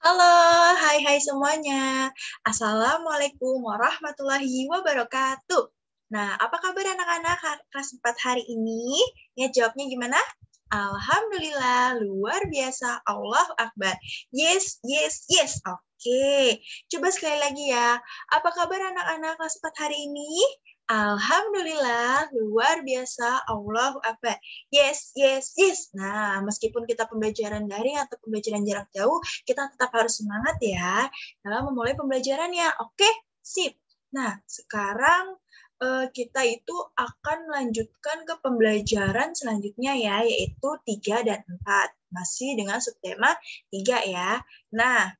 Halo, hai hai semuanya. Assalamualaikum warahmatullahi wabarakatuh. Nah, apa kabar anak-anak kelas 4 hari ini? Ya, jawabnya gimana? Alhamdulillah, luar biasa. Allah Akbar. Yes, yes, yes. Oke, coba sekali lagi ya. Apa kabar anak-anak kelas 4 hari ini? Alhamdulillah, luar biasa, Allah apa Yes, yes, yes. Nah, meskipun kita pembelajaran daring atau pembelajaran jarak jauh, kita tetap harus semangat ya dalam memulai pembelajarannya. Oke, sip. Nah, sekarang eh, kita itu akan melanjutkan ke pembelajaran selanjutnya ya, yaitu 3 dan 4. Masih dengan subtema 3 ya. Nah,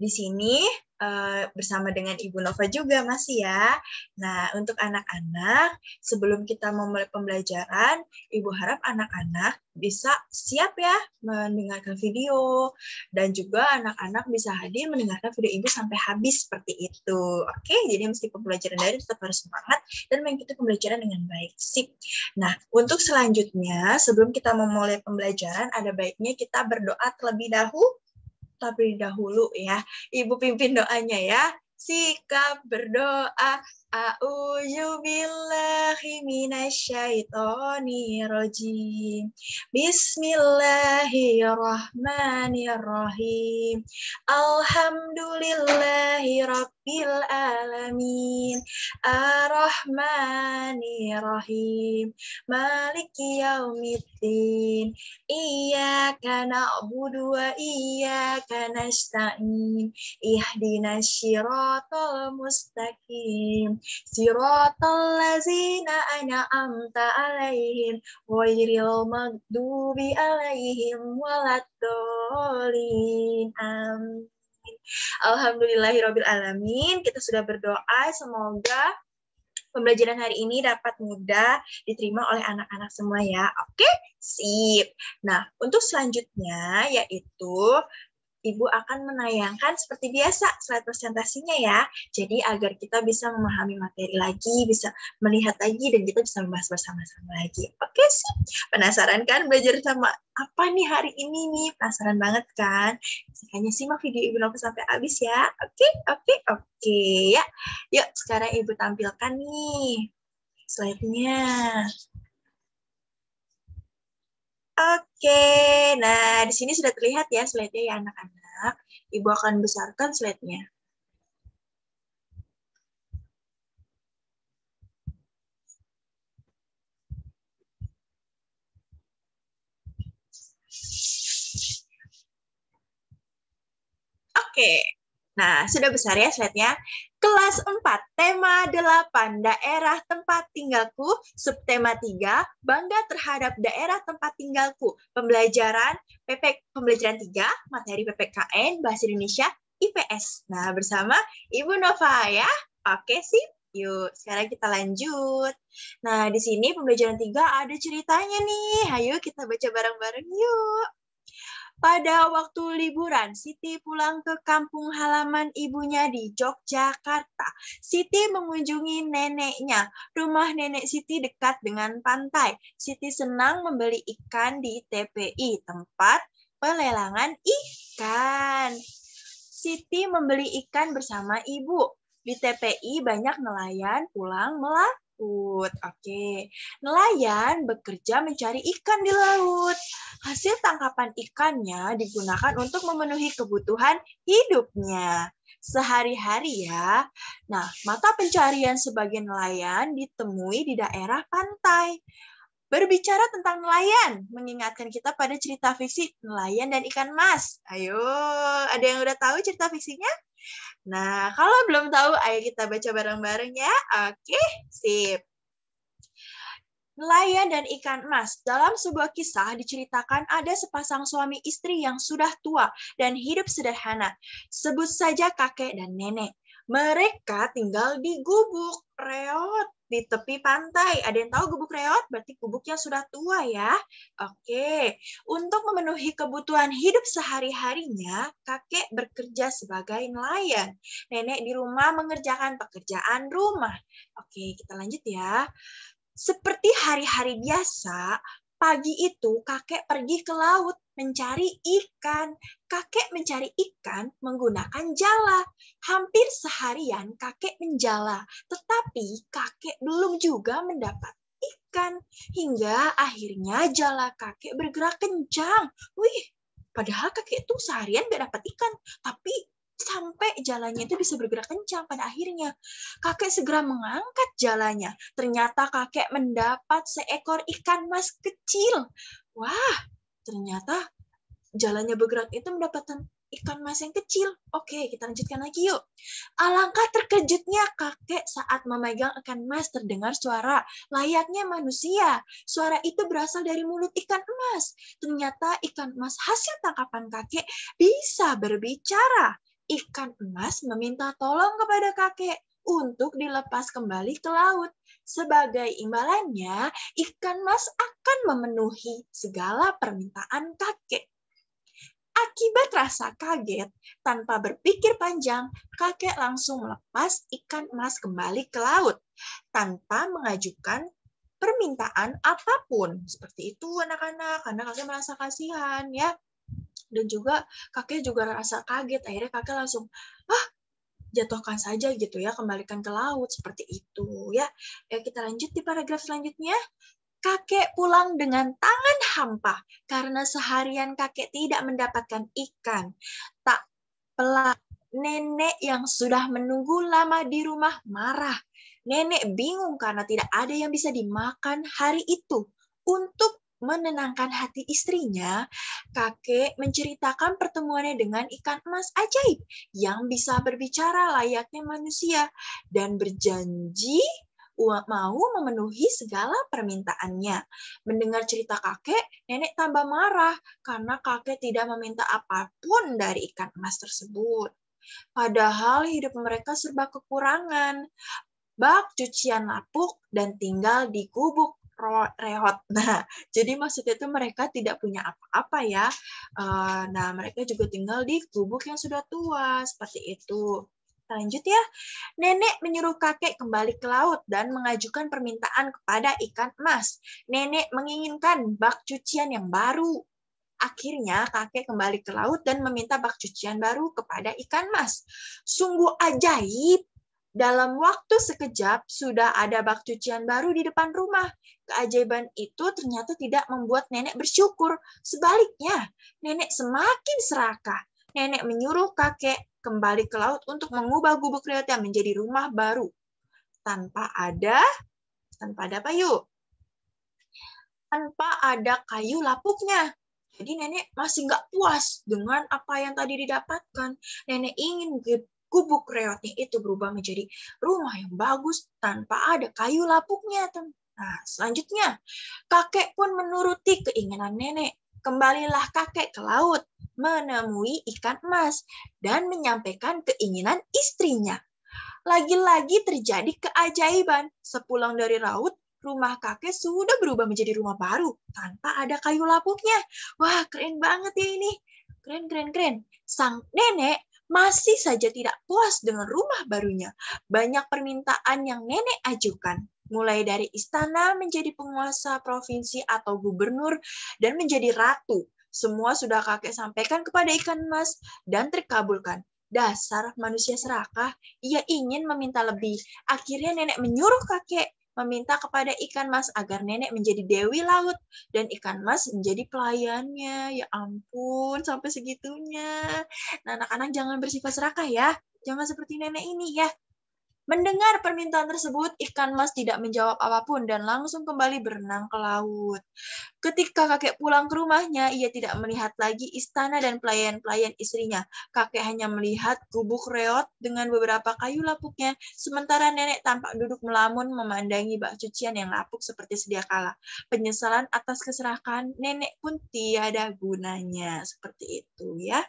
di sini Eh, bersama dengan Ibu Nova juga masih ya. Nah, untuk anak-anak, sebelum kita memulai pembelajaran, Ibu harap anak-anak bisa siap ya mendengarkan video dan juga anak-anak bisa hadir mendengarkan video Ibu sampai habis seperti itu. Oke, jadi mesti pembelajaran dari tetap harus semangat dan mengikuti pembelajaran dengan baik. Sip. Nah, untuk selanjutnya, sebelum kita memulai pembelajaran, ada baiknya kita berdoa terlebih dahulu tapi dahulu ya. Ibu pimpin doanya ya. Sikap berdoa A'udzubillahi minasyaitonirrajim. Bismillahirrahmanirrahim. Alhamdulillahi rabbil alamin rahim maliki yaumiddin iyyaka na'budu wa iyyaka nasta'in ihdinas siratal mustaqim siratal ladzina an'amta alaihim ghairil maghdubi alaihim waladdallin amin Alhamdulillahirabbil alamin, kita sudah berdoa semoga pembelajaran hari ini dapat mudah diterima oleh anak-anak semua ya. Oke, sip. Nah, untuk selanjutnya yaitu Ibu akan menayangkan seperti biasa slide presentasinya ya. Jadi agar kita bisa memahami materi lagi, bisa melihat lagi, dan kita bisa membahas bersama-sama lagi. Oke sih, penasaran kan belajar sama apa nih hari ini nih? Penasaran banget kan? sih, simak video Ibu Nova sampai habis ya. Oke, oke, oke ya. Yuk, sekarang Ibu tampilkan nih slide-nya. Oke, nah di sini sudah terlihat ya slide-nya ya anak-anak. Ibu akan besarkan slide-nya. Oke, nah sudah besar ya slide-nya. Kelas 4, tema 8, daerah tempat tinggalku, subtema 3, bangga terhadap daerah tempat tinggalku, pembelajaran PP, pembelajaran 3, materi PPKN, Bahasa Indonesia, IPS. Nah, bersama Ibu Nova ya. Oke, sip. Yuk, sekarang kita lanjut. Nah, di sini pembelajaran 3 ada ceritanya nih. Ayo kita baca bareng-bareng yuk. Pada waktu liburan, Siti pulang ke kampung halaman ibunya di Yogyakarta. Siti mengunjungi neneknya. Rumah nenek Siti dekat dengan pantai. Siti senang membeli ikan di TPI, tempat pelelangan ikan. Siti membeli ikan bersama ibu. Di TPI banyak nelayan pulang melatih laut. Oke. Nelayan bekerja mencari ikan di laut. Hasil tangkapan ikannya digunakan untuk memenuhi kebutuhan hidupnya sehari-hari ya. Nah, mata pencarian sebagai nelayan ditemui di daerah pantai. Berbicara tentang nelayan, mengingatkan kita pada cerita fiksi nelayan dan ikan mas. Ayo, ada yang udah tahu cerita fiksinya? Nah, kalau belum tahu, ayo kita baca bareng-bareng ya. Oke, sip. Nelayan dan ikan emas. Dalam sebuah kisah diceritakan ada sepasang suami istri yang sudah tua dan hidup sederhana. Sebut saja kakek dan nenek. Mereka tinggal di gubuk reot di tepi pantai. Ada yang tahu gubuk reot? Berarti gubuknya sudah tua ya. Oke. Untuk memenuhi kebutuhan hidup sehari-harinya, kakek bekerja sebagai nelayan. Nenek di rumah mengerjakan pekerjaan rumah. Oke, kita lanjut ya. Seperti hari-hari biasa, Pagi itu kakek pergi ke laut mencari ikan. Kakek mencari ikan menggunakan jala. Hampir seharian kakek menjala, tetapi kakek belum juga mendapat ikan. Hingga akhirnya jala kakek bergerak kencang. Wih, padahal kakek itu seharian tidak dapat ikan, tapi sampai jalannya itu bisa bergerak kencang pada akhirnya. Kakek segera mengangkat jalannya. Ternyata kakek mendapat seekor ikan mas kecil. Wah, ternyata jalannya bergerak itu mendapatkan ikan mas yang kecil. Oke, kita lanjutkan lagi yuk. Alangkah terkejutnya kakek saat memegang ikan mas terdengar suara layaknya manusia. Suara itu berasal dari mulut ikan emas. Ternyata ikan emas hasil tangkapan kakek bisa berbicara ikan emas meminta tolong kepada kakek untuk dilepas kembali ke laut. Sebagai imbalannya, ikan emas akan memenuhi segala permintaan kakek. Akibat rasa kaget, tanpa berpikir panjang, kakek langsung melepas ikan emas kembali ke laut tanpa mengajukan permintaan apapun. Seperti itu anak-anak, karena kakek merasa kasihan ya dan juga kakek juga rasa kaget akhirnya kakek langsung ah jatuhkan saja gitu ya kembalikan ke laut seperti itu ya ya kita lanjut di paragraf selanjutnya kakek pulang dengan tangan hampa karena seharian kakek tidak mendapatkan ikan tak pelak nenek yang sudah menunggu lama di rumah marah nenek bingung karena tidak ada yang bisa dimakan hari itu untuk menenangkan hati istrinya, kakek menceritakan pertemuannya dengan ikan emas ajaib yang bisa berbicara layaknya manusia dan berjanji mau memenuhi segala permintaannya. Mendengar cerita kakek, nenek tambah marah karena kakek tidak meminta apapun dari ikan emas tersebut. Padahal hidup mereka serba kekurangan bak cucian lapuk, dan tinggal di gubuk rehot Nah, jadi maksudnya itu mereka tidak punya apa-apa ya. Eh, nah, mereka juga tinggal di gubuk yang sudah tua, seperti itu. Lanjut ya. Nenek menyuruh kakek kembali ke laut dan mengajukan permintaan kepada ikan emas. Nenek menginginkan bak cucian yang baru. Akhirnya kakek kembali ke laut dan meminta bak cucian baru kepada ikan mas. Sungguh ajaib, dalam waktu sekejap, sudah ada bak cucian baru di depan rumah. Keajaiban itu ternyata tidak membuat nenek bersyukur. Sebaliknya, nenek semakin serakah. Nenek menyuruh kakek kembali ke laut untuk mengubah gubuk yang menjadi rumah baru. Tanpa ada, tanpa ada payu. Tanpa ada kayu lapuknya. Jadi nenek masih nggak puas dengan apa yang tadi didapatkan. Nenek ingin Gubuk reotnya itu berubah menjadi rumah yang bagus tanpa ada kayu lapuknya. Nah, selanjutnya, kakek pun menuruti keinginan nenek. Kembalilah kakek ke laut, menemui ikan emas, dan menyampaikan keinginan istrinya. Lagi-lagi terjadi keajaiban. Sepulang dari laut, rumah kakek sudah berubah menjadi rumah baru tanpa ada kayu lapuknya. Wah, keren banget ya ini. Keren, keren, keren. Sang nenek masih saja tidak puas dengan rumah barunya. Banyak permintaan yang nenek ajukan, mulai dari istana menjadi penguasa provinsi atau gubernur dan menjadi ratu. Semua sudah kakek sampaikan kepada ikan mas dan terkabulkan. Dasar manusia serakah, ia ingin meminta lebih. Akhirnya nenek menyuruh kakek meminta kepada ikan mas agar nenek menjadi dewi laut dan ikan mas menjadi pelayannya. Ya ampun, sampai segitunya. Nah, anak-anak jangan bersifat serakah ya. Jangan seperti nenek ini ya. Mendengar permintaan tersebut, ikan mas tidak menjawab apapun dan langsung kembali berenang ke laut. Ketika kakek pulang ke rumahnya, ia tidak melihat lagi istana dan pelayan-pelayan istrinya. Kakek hanya melihat gubuk reot dengan beberapa kayu lapuknya, sementara nenek tampak duduk melamun memandangi bak cucian yang lapuk seperti sedia kala. Penyesalan atas keserakan nenek pun tiada gunanya. Seperti itu ya.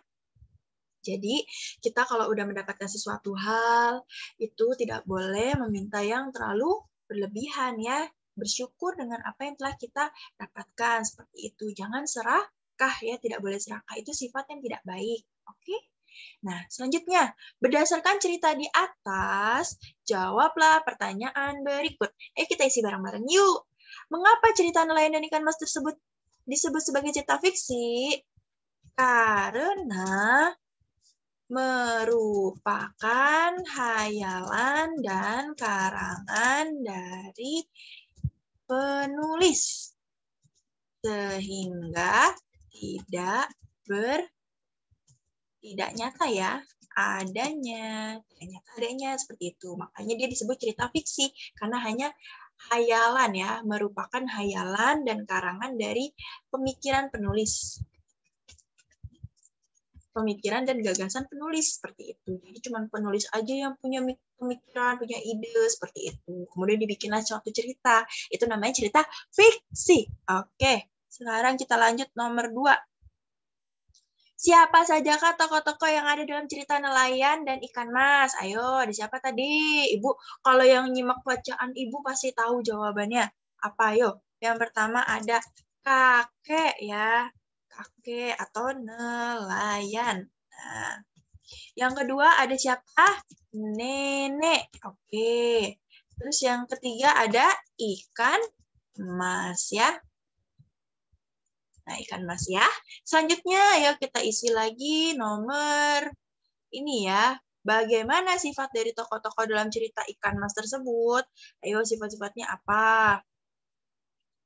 Jadi kita kalau udah mendapatkan sesuatu hal itu tidak boleh meminta yang terlalu berlebihan ya. Bersyukur dengan apa yang telah kita dapatkan seperti itu. Jangan serakah ya, tidak boleh serakah itu sifat yang tidak baik. Oke? Nah, selanjutnya, berdasarkan cerita di atas, jawablah pertanyaan berikut. eh kita isi bareng-bareng yuk. Mengapa cerita nelayan dan ikan mas tersebut disebut sebagai cerita fiksi? Karena merupakan hayalan dan karangan dari penulis sehingga tidak ber tidak nyata ya adanya tidak nyata adanya seperti itu makanya dia disebut cerita fiksi karena hanya hayalan ya merupakan hayalan dan karangan dari pemikiran penulis pemikiran dan gagasan penulis seperti itu. Jadi cuma penulis aja yang punya pemikiran, punya ide seperti itu. Kemudian dibikinlah suatu cerita. Itu namanya cerita fiksi. Oke, sekarang kita lanjut nomor dua. Siapa saja sajakah tokoh-tokoh yang ada dalam cerita nelayan dan ikan mas? Ayo, ada siapa tadi? Ibu, kalau yang nyimak bacaan ibu pasti tahu jawabannya. Apa yuk? Yang pertama ada kakek ya kakek atau nelayan. Nah, yang kedua ada siapa? Nenek. Oke. Terus yang ketiga ada ikan mas ya. Nah, ikan mas ya. Selanjutnya ayo kita isi lagi nomor ini ya. Bagaimana sifat dari tokoh-tokoh dalam cerita ikan mas tersebut? Ayo sifat-sifatnya apa?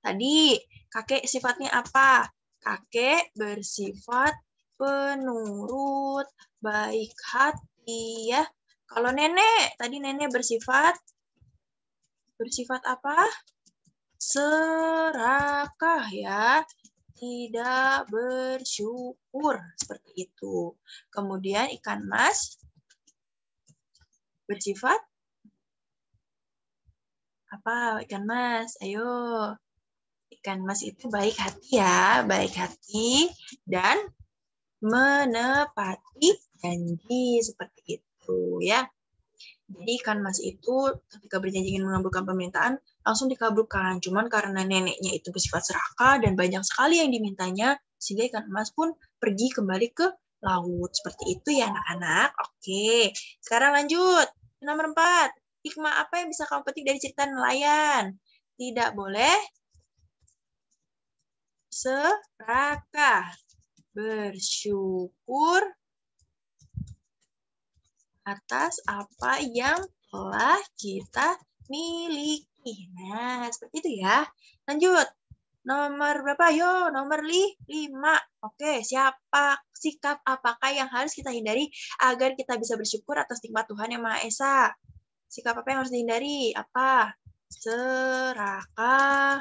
Tadi kakek sifatnya apa? kakek bersifat penurut, baik hati ya. Kalau nenek, tadi nenek bersifat bersifat apa? Serakah ya, tidak bersyukur seperti itu. Kemudian ikan mas bersifat apa ikan mas? Ayo. Ikan Mas itu baik hati ya, baik hati dan menepati janji seperti itu ya. Jadi kan Mas itu ketika berjanji ingin mengabulkan permintaan langsung dikabulkan. Cuman karena neneknya itu bersifat serakah dan banyak sekali yang dimintanya sehingga ikan mas pun pergi kembali ke laut. Seperti itu ya anak-anak. Oke, sekarang lanjut. Nomor empat. Hikmah apa yang bisa kamu petik dari cerita nelayan? Tidak boleh serakah. Bersyukur atas apa yang telah kita miliki. Nah, seperti itu ya. Lanjut. Nomor berapa? Yo, nomor li, lima. Oke, siapa sikap apakah yang harus kita hindari agar kita bisa bersyukur atas nikmat Tuhan yang Maha Esa? Sikap apa yang harus dihindari? Apa? Serakah,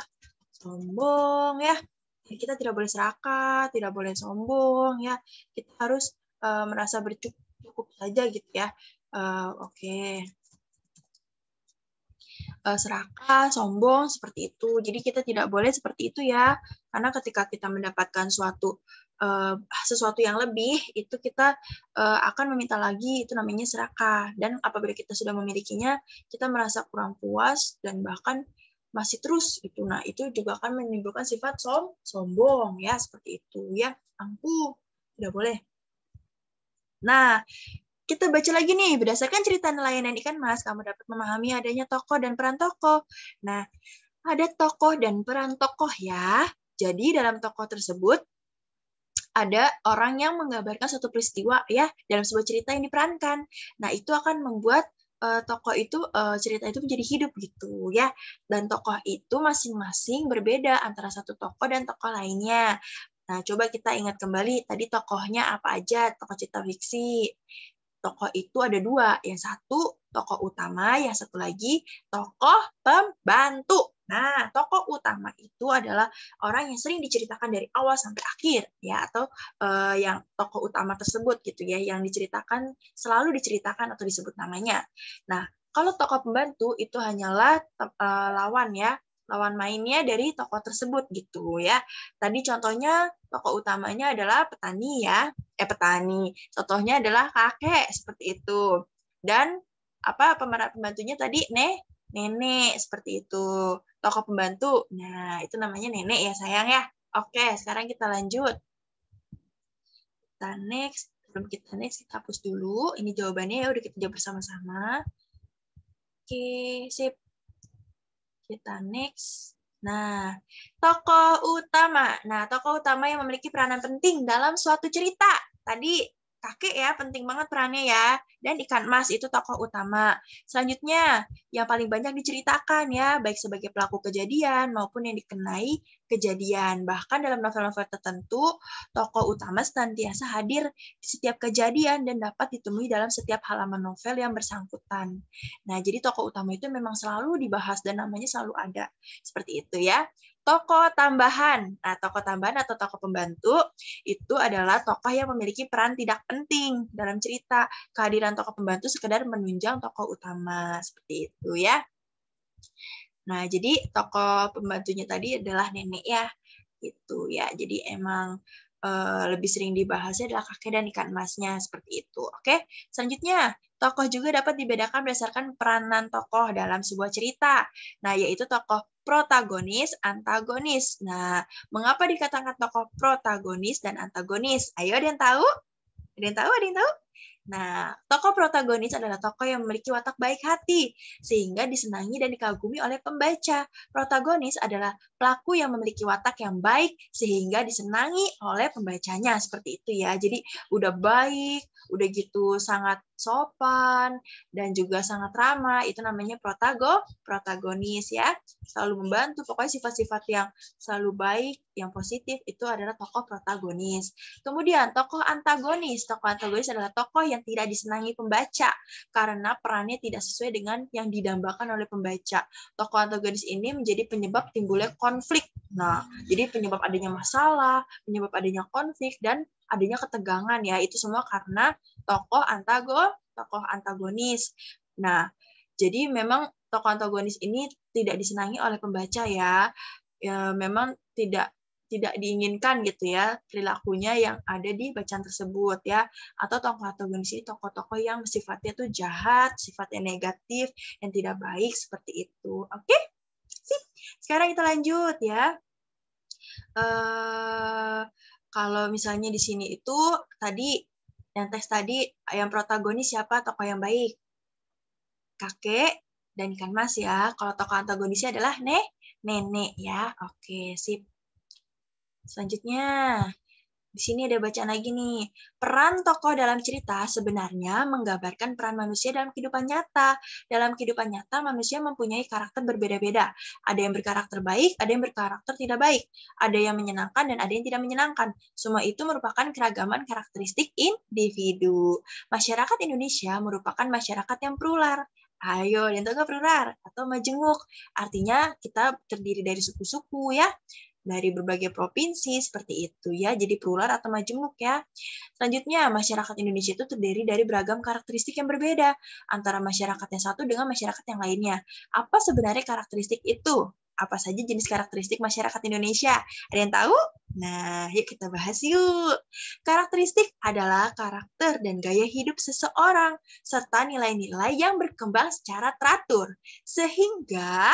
sombong ya. Ya, kita tidak boleh serakah, tidak boleh sombong ya. Kita harus uh, merasa bercukup saja gitu ya. Uh, Oke. Okay. Eh, serakah, sombong seperti itu. Jadi kita tidak boleh seperti itu ya. Karena ketika kita mendapatkan suatu uh, sesuatu yang lebih, itu kita uh, akan meminta lagi itu namanya serakah. Dan apabila kita sudah memilikinya, kita merasa kurang puas dan bahkan masih terus itu nah itu juga akan menimbulkan sifat som sombong ya seperti itu ya angku tidak boleh nah kita baca lagi nih berdasarkan cerita nelayan dan ikan mas kamu dapat memahami adanya tokoh dan peran tokoh nah ada tokoh dan peran tokoh ya jadi dalam tokoh tersebut ada orang yang menggambarkan satu peristiwa ya dalam sebuah cerita yang diperankan. Nah, itu akan membuat uh, tokoh itu uh, cerita itu menjadi hidup gitu ya. Dan tokoh itu masing-masing berbeda antara satu tokoh dan tokoh lainnya. Nah, coba kita ingat kembali tadi tokohnya apa aja, tokoh cerita fiksi. Tokoh itu ada dua, yang satu tokoh utama, yang satu lagi tokoh pembantu. Nah, tokoh utama itu adalah orang yang sering diceritakan dari awal sampai akhir ya atau uh, yang tokoh utama tersebut gitu ya yang diceritakan selalu diceritakan atau disebut namanya. Nah, kalau tokoh pembantu itu hanyalah uh, lawan ya, lawan mainnya dari tokoh tersebut gitu ya. Tadi contohnya tokoh utamanya adalah petani ya, eh petani. Contohnya adalah kakek seperti itu. Dan apa pemeran pembantunya tadi nih, nenek seperti itu. tokoh pembantu, nah itu namanya nenek ya sayang ya. Oke, sekarang kita lanjut. Kita next, sebelum kita next kita hapus dulu. Ini jawabannya ya udah kita jawab bersama-sama. Oke, sip. Kita next. Nah, tokoh utama. Nah, tokoh utama yang memiliki peranan penting dalam suatu cerita. Tadi kakek ya penting banget perannya ya dan ikan emas itu tokoh utama selanjutnya yang paling banyak diceritakan ya baik sebagai pelaku kejadian maupun yang dikenai kejadian bahkan dalam novel-novel tertentu tokoh utama senantiasa hadir di setiap kejadian dan dapat ditemui dalam setiap halaman novel yang bersangkutan nah jadi tokoh utama itu memang selalu dibahas dan namanya selalu ada seperti itu ya Tokoh tambahan, nah, tokoh tambahan atau tokoh pembantu itu adalah tokoh yang memiliki peran tidak penting dalam cerita. Kehadiran tokoh pembantu sekedar menunjang tokoh utama seperti itu ya. Nah, jadi tokoh pembantunya tadi adalah nenek ya, itu ya. Jadi emang e, lebih sering dibahasnya adalah kakek dan ikan emasnya seperti itu. Oke, selanjutnya tokoh juga dapat dibedakan berdasarkan peranan tokoh dalam sebuah cerita. Nah, yaitu tokoh protagonis, antagonis. Nah, mengapa dikatakan tokoh protagonis dan antagonis? Ayo, ada yang tahu? Ada yang tahu? Ada yang tahu? Nah, tokoh protagonis adalah tokoh yang memiliki watak baik hati, sehingga disenangi dan dikagumi oleh pembaca. Protagonis adalah pelaku yang memiliki watak yang baik, sehingga disenangi oleh pembacanya. Seperti itu ya. Jadi, udah baik, udah gitu sangat sopan, dan juga sangat ramah. Itu namanya protago, protagonis ya. Selalu membantu, pokoknya sifat-sifat yang selalu baik, yang positif itu adalah tokoh protagonis. Kemudian tokoh antagonis, tokoh antagonis adalah tokoh yang tidak disenangi pembaca karena perannya tidak sesuai dengan yang didambakan oleh pembaca. Tokoh antagonis ini menjadi penyebab timbulnya konflik. Nah, jadi penyebab adanya masalah, penyebab adanya konflik dan adanya ketegangan ya itu semua karena tokoh antago tokoh antagonis nah jadi memang tokoh antagonis ini tidak disenangi oleh pembaca ya, ya memang tidak tidak diinginkan gitu ya perilakunya yang ada di bacaan tersebut ya atau tokoh antagonis ini tokoh-tokoh yang sifatnya tuh jahat sifatnya negatif yang tidak baik seperti itu oke okay? sekarang kita lanjut ya eh, kalau misalnya di sini itu tadi yang tes tadi yang protagonis siapa tokoh yang baik? Kakek dan ikan mas ya. Kalau tokoh antagonisnya adalah ne, nenek ya. Oke, sip. Selanjutnya, di sini ada bacaan lagi nih. Peran tokoh dalam cerita sebenarnya menggambarkan peran manusia dalam kehidupan nyata. Dalam kehidupan nyata, manusia mempunyai karakter berbeda-beda. Ada yang berkarakter baik, ada yang berkarakter tidak baik. Ada yang menyenangkan dan ada yang tidak menyenangkan. Semua itu merupakan keragaman karakteristik individu. Masyarakat Indonesia merupakan masyarakat yang perular ayo dan juga perular atau majenguk. Artinya kita terdiri dari suku-suku ya dari berbagai provinsi seperti itu ya. Jadi perular atau majemuk ya. Selanjutnya, masyarakat Indonesia itu terdiri dari beragam karakteristik yang berbeda antara masyarakat yang satu dengan masyarakat yang lainnya. Apa sebenarnya karakteristik itu? Apa saja jenis karakteristik masyarakat Indonesia? Ada yang tahu? Nah, yuk kita bahas yuk. Karakteristik adalah karakter dan gaya hidup seseorang serta nilai-nilai yang berkembang secara teratur sehingga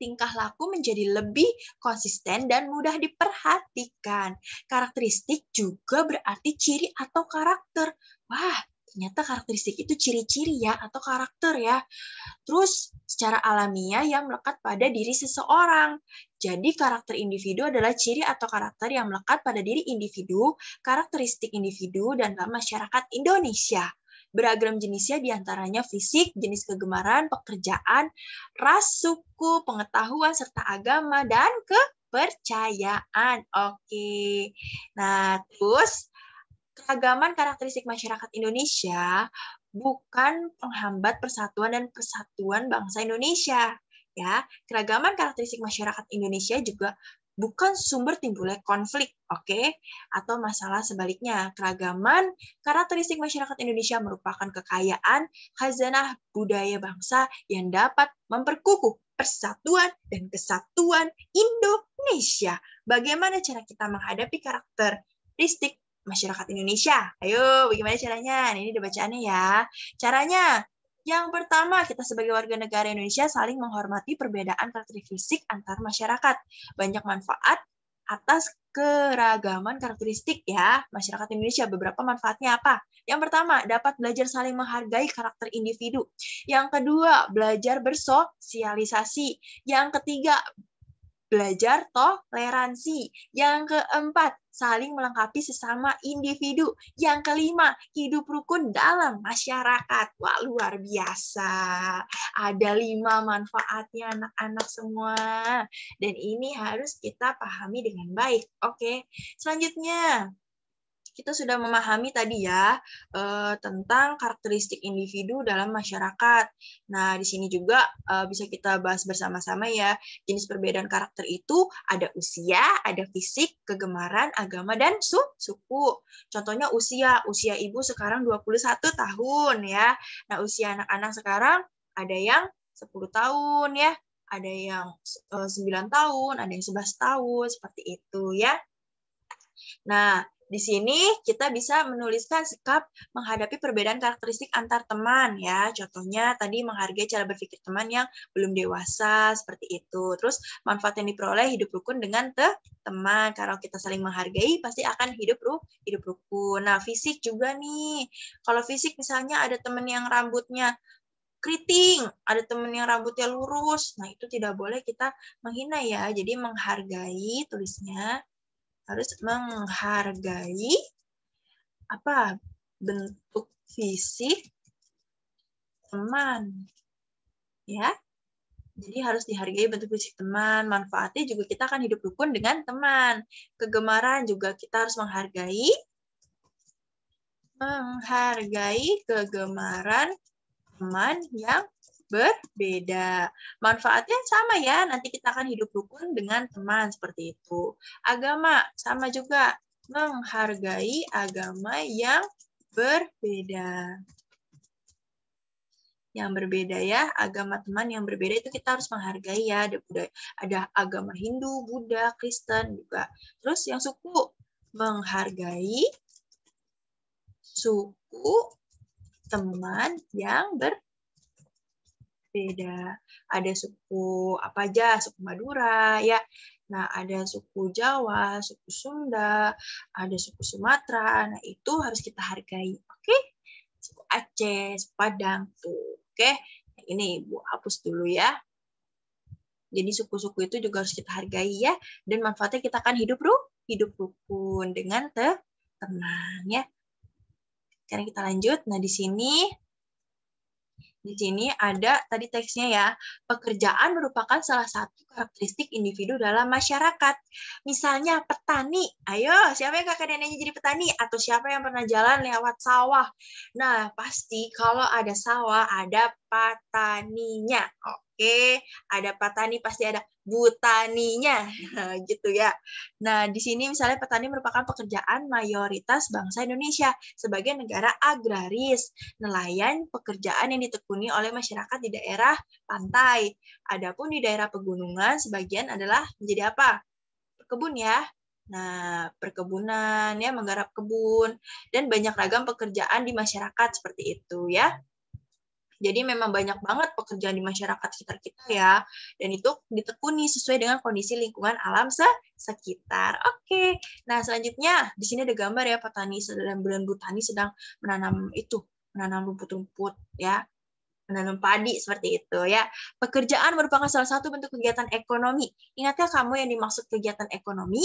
tingkah laku menjadi lebih konsisten dan mudah diperhatikan. Karakteristik juga berarti ciri atau karakter. Wah, ternyata karakteristik itu ciri-ciri ya atau karakter ya. Terus secara alamiah yang melekat pada diri seseorang. Jadi karakter individu adalah ciri atau karakter yang melekat pada diri individu, karakteristik individu dan masyarakat Indonesia beragam jenisnya diantaranya fisik, jenis kegemaran, pekerjaan, ras, suku, pengetahuan, serta agama, dan kepercayaan. Oke, nah terus keragaman karakteristik masyarakat Indonesia bukan penghambat persatuan dan kesatuan bangsa Indonesia. Ya, keragaman karakteristik masyarakat Indonesia juga bukan sumber timbulnya konflik, oke? Okay? Atau masalah sebaliknya, keragaman karakteristik masyarakat Indonesia merupakan kekayaan khazanah budaya bangsa yang dapat memperkukuh persatuan dan kesatuan Indonesia. Bagaimana cara kita menghadapi karakteristik masyarakat Indonesia? Ayo, bagaimana caranya? Nah, ini dibacaannya ya. Caranya, yang pertama, kita sebagai warga negara Indonesia saling menghormati perbedaan karakteristik fisik antar masyarakat. Banyak manfaat atas keragaman karakteristik ya masyarakat Indonesia. Beberapa manfaatnya apa? Yang pertama, dapat belajar saling menghargai karakter individu. Yang kedua, belajar bersosialisasi. Yang ketiga, belajar toleransi. Yang keempat, saling melengkapi sesama individu. Yang kelima, hidup rukun dalam masyarakat. Wah, luar biasa. Ada lima manfaatnya anak-anak semua. Dan ini harus kita pahami dengan baik. Oke, selanjutnya kita sudah memahami tadi ya eh, tentang karakteristik individu dalam masyarakat. Nah, di sini juga eh, bisa kita bahas bersama-sama ya. Jenis perbedaan karakter itu ada usia, ada fisik, kegemaran, agama dan su suku. Contohnya usia, usia ibu sekarang 21 tahun ya. Nah, usia anak-anak sekarang ada yang 10 tahun ya, ada yang 9 eh, tahun, ada yang 11 tahun, seperti itu ya. Nah, di sini kita bisa menuliskan sikap menghadapi perbedaan karakteristik antar teman ya. Contohnya tadi menghargai cara berpikir teman yang belum dewasa seperti itu. Terus manfaat yang diperoleh hidup rukun dengan te teman. Kalau kita saling menghargai pasti akan hidup ru hidup rukun. Nah, fisik juga nih. Kalau fisik misalnya ada teman yang rambutnya keriting, ada teman yang rambutnya lurus. Nah, itu tidak boleh kita menghina ya. Jadi menghargai tulisnya harus menghargai apa bentuk fisik teman ya jadi harus dihargai bentuk fisik teman manfaatnya juga kita akan hidup rukun dengan teman kegemaran juga kita harus menghargai menghargai kegemaran teman yang berbeda. Manfaatnya sama ya, nanti kita akan hidup rukun dengan teman seperti itu. Agama sama juga, menghargai agama yang berbeda. Yang berbeda ya, agama teman yang berbeda itu kita harus menghargai ya. Ada, budaya, ada agama Hindu, Buddha, Kristen juga. Terus yang suku, menghargai suku teman yang berbeda beda Ada suku apa aja, suku Madura ya. Nah, ada suku Jawa, suku Sunda, ada suku Sumatera. Nah, itu harus kita hargai, oke? Okay? Suku Aceh, Padang tuh, oke? Okay? Nah, ini Ibu hapus dulu ya. Jadi suku-suku itu juga harus kita hargai ya dan manfaatnya kita akan hidup ru hidup rukun dengan te tenang ya. Sekarang kita lanjut. Nah, di sini di sini ada tadi teksnya ya, pekerjaan merupakan salah satu karakteristik individu dalam masyarakat. Misalnya petani, ayo siapa yang kakak neneknya jadi petani atau siapa yang pernah jalan lewat sawah. Nah pasti kalau ada sawah ada petaninya. Oke. Oke, ada petani pasti ada butaninya gitu ya. Nah, di sini misalnya petani merupakan pekerjaan mayoritas bangsa Indonesia sebagai negara agraris. Nelayan pekerjaan yang ditekuni oleh masyarakat di daerah pantai. Adapun di daerah pegunungan sebagian adalah menjadi apa? Kebun ya. Nah, perkebunan ya menggarap kebun dan banyak ragam pekerjaan di masyarakat seperti itu ya. Jadi memang banyak banget pekerjaan di masyarakat sekitar kita ya. Dan itu ditekuni sesuai dengan kondisi lingkungan alam se sekitar. Oke. Okay. Nah, selanjutnya di sini ada gambar ya petani sedang bulan butani sedang menanam itu, menanam rumput-rumput ya menanam padi seperti itu ya. Pekerjaan merupakan salah satu bentuk kegiatan ekonomi. Ingatkah kamu yang dimaksud kegiatan ekonomi?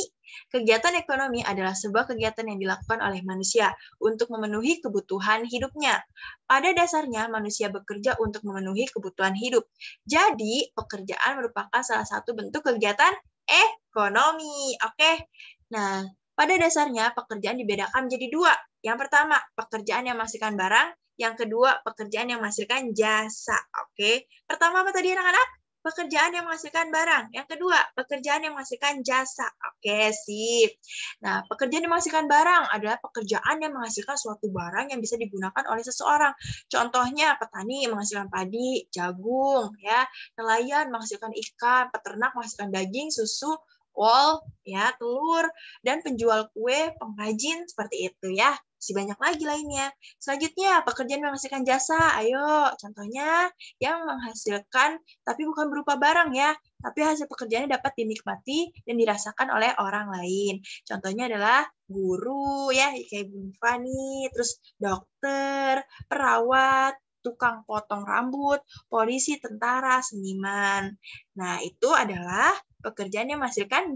Kegiatan ekonomi adalah sebuah kegiatan yang dilakukan oleh manusia untuk memenuhi kebutuhan hidupnya. Pada dasarnya manusia bekerja untuk memenuhi kebutuhan hidup. Jadi, pekerjaan merupakan salah satu bentuk kegiatan ekonomi. Oke. Nah, pada dasarnya pekerjaan dibedakan menjadi dua. Yang pertama, pekerjaan yang menghasilkan barang yang kedua, pekerjaan yang menghasilkan jasa. Oke. Okay? Pertama apa tadi anak-anak? Pekerjaan yang menghasilkan barang. Yang kedua, pekerjaan yang menghasilkan jasa. Oke, okay, sip. Nah, pekerjaan yang menghasilkan barang adalah pekerjaan yang menghasilkan suatu barang yang bisa digunakan oleh seseorang. Contohnya, petani menghasilkan padi, jagung, ya, nelayan menghasilkan ikan, peternak menghasilkan daging, susu, wol, ya, telur, dan penjual kue, pengrajin seperti itu ya masih banyak lagi lainnya. Selanjutnya, pekerjaan menghasilkan jasa. Ayo, contohnya yang menghasilkan tapi bukan berupa barang ya, tapi hasil pekerjaannya dapat dinikmati dan dirasakan oleh orang lain. Contohnya adalah guru ya, kayak Bu Fani, terus dokter, perawat, tukang potong rambut, polisi, tentara, seniman. Nah, itu adalah pekerjaan yang menghasilkan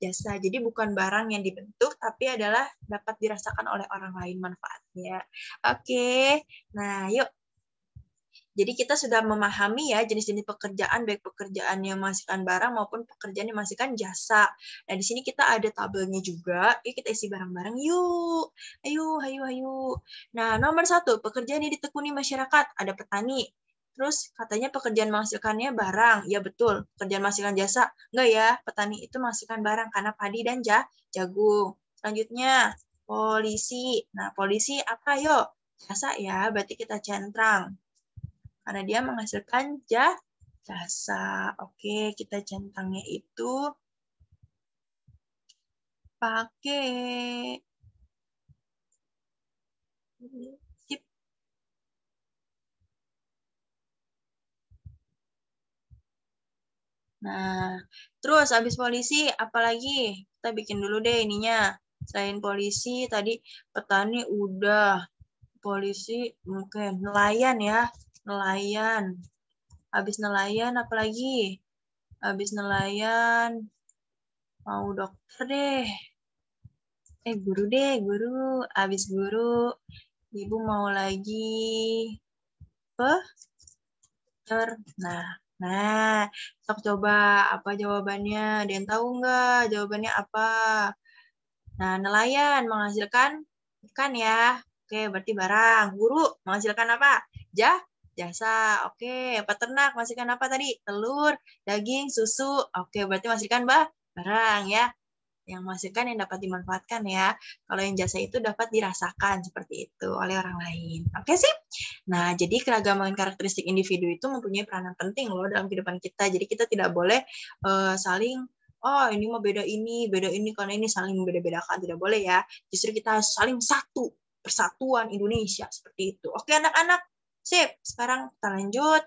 jasa. Jadi bukan barang yang dibentuk, tapi adalah dapat dirasakan oleh orang lain manfaatnya. Oke, nah yuk jadi kita sudah memahami ya jenis-jenis pekerjaan baik pekerjaan yang menghasilkan barang maupun pekerjaan yang menghasilkan jasa. Nah, di sini kita ada tabelnya juga. Yuk kita isi barang-barang. yuk. Ayo, ayo, ayo. Nah, nomor satu, pekerjaan yang ditekuni masyarakat. Ada petani, Terus katanya pekerjaan menghasilkannya barang. Ya betul, pekerjaan menghasilkan jasa. Enggak ya, petani itu menghasilkan barang karena padi dan ja, jagung. Selanjutnya, polisi. Nah, polisi apa yo? Jasa ya, berarti kita centang karena dia menghasilkan jasa. Oke, kita centangnya itu pakai Nah, terus habis polisi apalagi? Kita bikin dulu deh ininya. Selain polisi tadi petani udah polisi mungkin nelayan ya nelayan. Habis nelayan apalagi? Habis nelayan mau dokter deh. Eh guru deh, guru. Habis guru ibu mau lagi apa? dokter, Nah, nah, sok coba apa jawabannya? Ada yang tahu nggak jawabannya apa? Nah, nelayan menghasilkan ikan ya. Oke, berarti barang. Guru menghasilkan apa? Ja, jasa, oke, okay. peternak masihkan apa tadi? Telur, daging, susu, oke, okay, berarti masihkan bah, barang ya. Yang masihkan yang dapat dimanfaatkan ya. Kalau yang jasa itu dapat dirasakan seperti itu oleh orang lain. Oke okay, sih? Nah, jadi keragaman karakteristik individu itu mempunyai peranan penting loh dalam kehidupan kita. Jadi kita tidak boleh uh, saling oh ini mau beda ini, beda ini karena ini saling membeda-bedakan tidak boleh ya. Justru kita saling satu persatuan Indonesia seperti itu. Oke anak-anak, Sip, sekarang kita lanjut.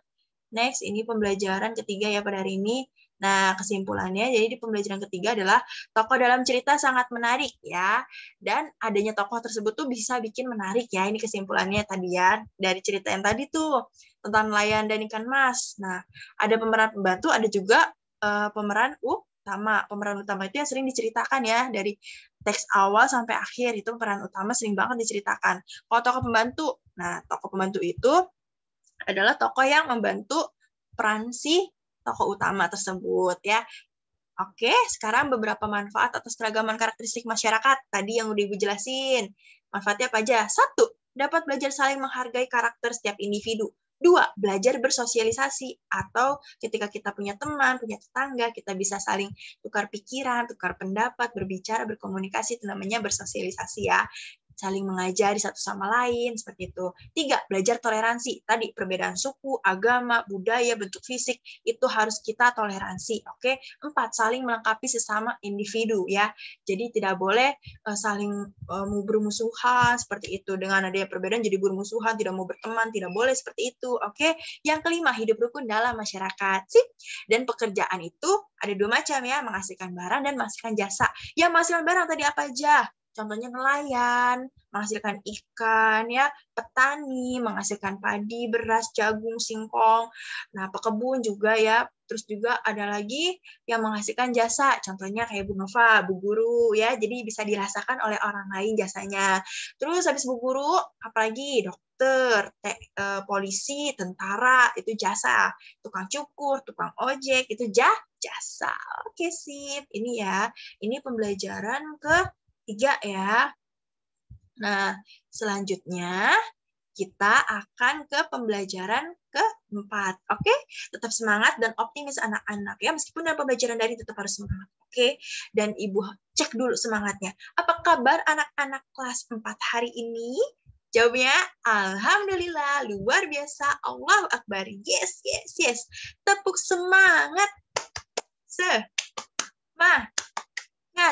Next, ini pembelajaran ketiga ya pada hari ini. Nah, kesimpulannya, jadi di pembelajaran ketiga adalah tokoh dalam cerita sangat menarik ya. Dan adanya tokoh tersebut tuh bisa bikin menarik ya. Ini kesimpulannya tadi ya, dari cerita yang tadi tuh tentang nelayan dan ikan mas. Nah, ada pemeran pembantu, ada juga uh, pemeran utama. Pemeran utama itu yang sering diceritakan ya dari teks awal sampai akhir itu peran utama sering banget diceritakan. Kalau tokoh pembantu, nah tokoh pembantu itu adalah tokoh yang membantu peran si tokoh utama tersebut ya. Oke, sekarang beberapa manfaat atau keragaman karakteristik masyarakat tadi yang udah ibu jelasin. Manfaatnya apa aja? Satu, dapat belajar saling menghargai karakter setiap individu. Dua, belajar bersosialisasi atau ketika kita punya teman, punya tetangga, kita bisa saling tukar pikiran, tukar pendapat, berbicara, berkomunikasi, itu namanya bersosialisasi ya saling mengajari satu sama lain seperti itu. Tiga, belajar toleransi. Tadi perbedaan suku, agama, budaya, bentuk fisik itu harus kita toleransi, oke? Okay? Empat, saling melengkapi sesama individu ya. Jadi tidak boleh uh, saling uh, bermusuhan seperti itu. Dengan adanya perbedaan jadi bermusuhan, tidak mau berteman, tidak boleh seperti itu, oke? Okay? Yang kelima, hidup rukun dalam masyarakat. sih Dan pekerjaan itu ada dua macam ya, menghasilkan barang dan menghasilkan jasa. Yang menghasilkan barang tadi apa aja? contohnya nelayan menghasilkan ikan ya petani menghasilkan padi beras jagung singkong nah pekebun juga ya terus juga ada lagi yang menghasilkan jasa contohnya kayak Bu Nova Bu Guru ya jadi bisa dirasakan oleh orang lain jasanya terus habis Bu Guru apalagi dokter te, eh, polisi tentara itu jasa tukang cukur tukang ojek itu jah jasa oke sip ini ya ini pembelajaran ke tiga ya. Nah, selanjutnya kita akan ke pembelajaran keempat. Oke, okay? tetap semangat dan optimis anak-anak ya. Meskipun dalam pembelajaran dari tetap harus semangat. Oke, okay? dan Ibu cek dulu semangatnya. Apa kabar anak-anak kelas 4 hari ini? Jawabnya, Alhamdulillah, luar biasa, Allah Akbar, yes, yes, yes. Tepuk semangat. Semangat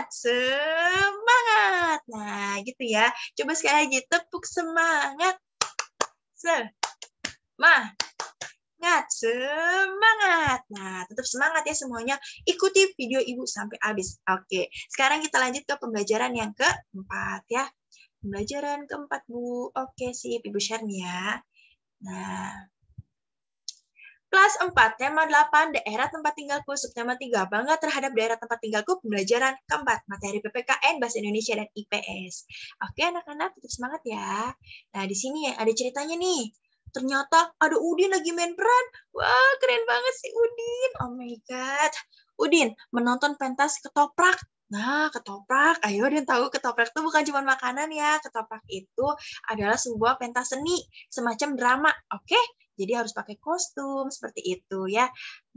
semangat, semangat. Nah, gitu ya. Coba sekali lagi, tepuk semangat. Semangat semangat, semangat. Nah, tetap semangat ya semuanya. Ikuti video Ibu sampai habis. Oke, sekarang kita lanjut ke pembelajaran yang keempat ya. Pembelajaran keempat, Bu. Oke, sih Ibu share ya. Nah, Kelas 4, tema 8, daerah tempat tinggalku, subtema 3, bangga terhadap daerah tempat tinggalku, pembelajaran keempat, materi PPKN, Bahasa Indonesia, dan IPS. Oke anak-anak, tetap semangat ya. Nah, di sini ada ceritanya nih. Ternyata ada Udin lagi main peran. Wah, keren banget sih Udin. Oh my God. Udin menonton pentas ketoprak Nah, ketoprak, ayo Udin tahu ketoprak itu bukan cuma makanan ya. Ketoprak itu adalah sebuah pentas seni, semacam drama, oke? Okay? Jadi harus pakai kostum seperti itu ya.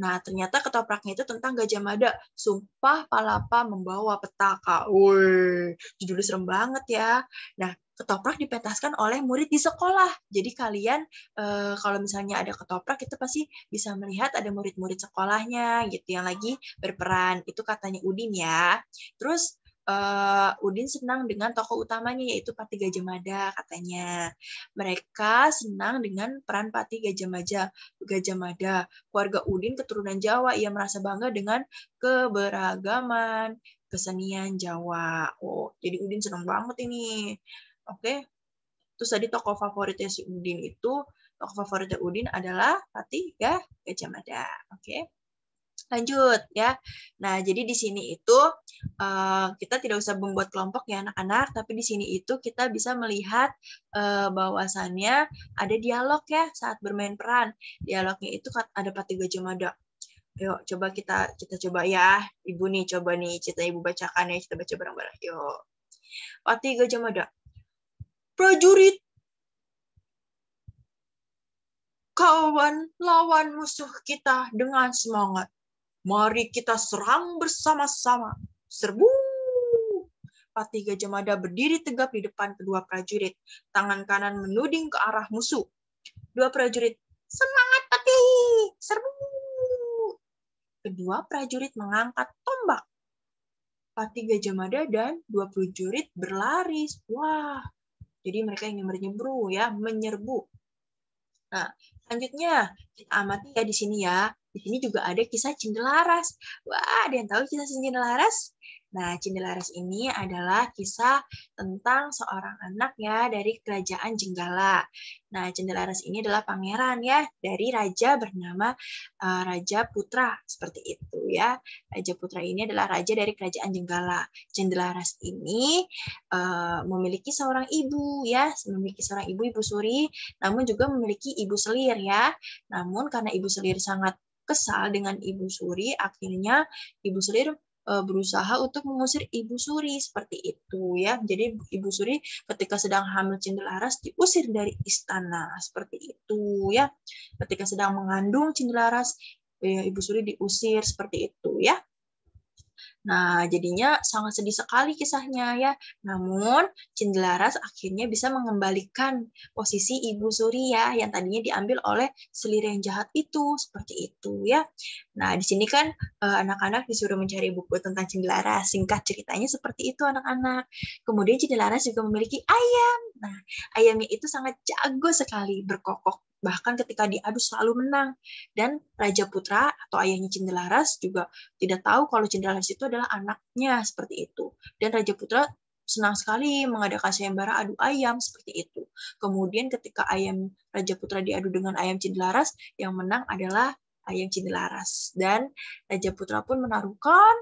Nah, ternyata ketopraknya itu tentang Gajah Mada, Sumpah Palapa Membawa Petaka. Woi, judulnya serem banget ya. Nah, ketoprak dipetaskan oleh murid di sekolah. Jadi kalian eh, kalau misalnya ada ketoprak itu pasti bisa melihat ada murid-murid sekolahnya gitu yang lagi berperan. Itu katanya Udin ya. Terus uh, Udin senang dengan tokoh utamanya yaitu Pati Gajah Mada katanya. Mereka senang dengan peran Pati Gajah Mada. Gajah Mada. Keluarga Udin keturunan Jawa, ia merasa bangga dengan keberagaman kesenian Jawa. Oh, jadi Udin senang banget ini. Oke. Okay. Terus tadi tokoh favoritnya si Udin itu tokoh favoritnya Udin adalah Pati Gajah Mada. Oke. Okay. Lanjut ya. Nah, jadi di sini itu eh, kita tidak usah membuat kelompok ya anak-anak, tapi di sini itu kita bisa melihat uh, bahwasannya ada dialog ya saat bermain peran. Dialognya itu ada patiga jemada. Yuk, coba kita kita coba ya. Ibu nih coba nih cerita Ibu bacakan ya, kita baca bareng-bareng. Yuk. Patiga jemada. Prajurit kawan lawan musuh kita dengan semangat. Mari kita serang bersama-sama. Serbu! Patih Gajah Mada berdiri tegap di depan kedua prajurit. Tangan kanan menuding ke arah musuh. Dua prajurit, semangat Patih! Serbu! Kedua prajurit mengangkat tombak. Patih Gajah Mada dan dua prajurit berlari. Wah, jadi mereka ingin menyerbu ya, menyerbu. Nah, selanjutnya kita amati ya di sini ya. Di sini juga ada kisah Cindelaras. Wah, ada yang tahu kisah Cindelaras? Nah, Cindelaras ini adalah kisah tentang seorang anak ya dari kerajaan Jenggala. Nah, Cindelaras ini adalah pangeran ya dari raja bernama uh, Raja Putra seperti itu ya. Raja Putra ini adalah raja dari kerajaan Jenggala. Cindelaras ini uh, memiliki seorang ibu ya, memiliki seorang ibu Ibu Suri, namun juga memiliki ibu selir ya. Namun karena ibu selir sangat kesal dengan Ibu Suri, akhirnya Ibu Suri e, berusaha untuk mengusir Ibu Suri seperti itu ya. Jadi Ibu Suri ketika sedang hamil Cindelaras diusir dari istana seperti itu ya. Ketika sedang mengandung Cindelaras e, Ibu Suri diusir seperti itu ya. Nah, jadinya sangat sedih sekali kisahnya ya. Namun, Cindelaras akhirnya bisa mengembalikan posisi Ibu Surya yang tadinya diambil oleh selir yang jahat itu, seperti itu ya. Nah, di sini kan eh, anak-anak disuruh mencari buku tentang Cindelaras. Singkat ceritanya seperti itu anak-anak. Kemudian Cindelaras juga memiliki ayam Nah, ayamnya itu sangat jago sekali berkokok. Bahkan ketika diadu selalu menang. Dan Raja Putra atau ayahnya Cindelaras juga tidak tahu kalau Cindelaras itu adalah anaknya seperti itu. Dan Raja Putra senang sekali mengadakan sayembara adu ayam seperti itu. Kemudian ketika ayam Raja Putra diadu dengan ayam Cindelaras, yang menang adalah ayam Cindelaras. Dan Raja Putra pun menaruhkan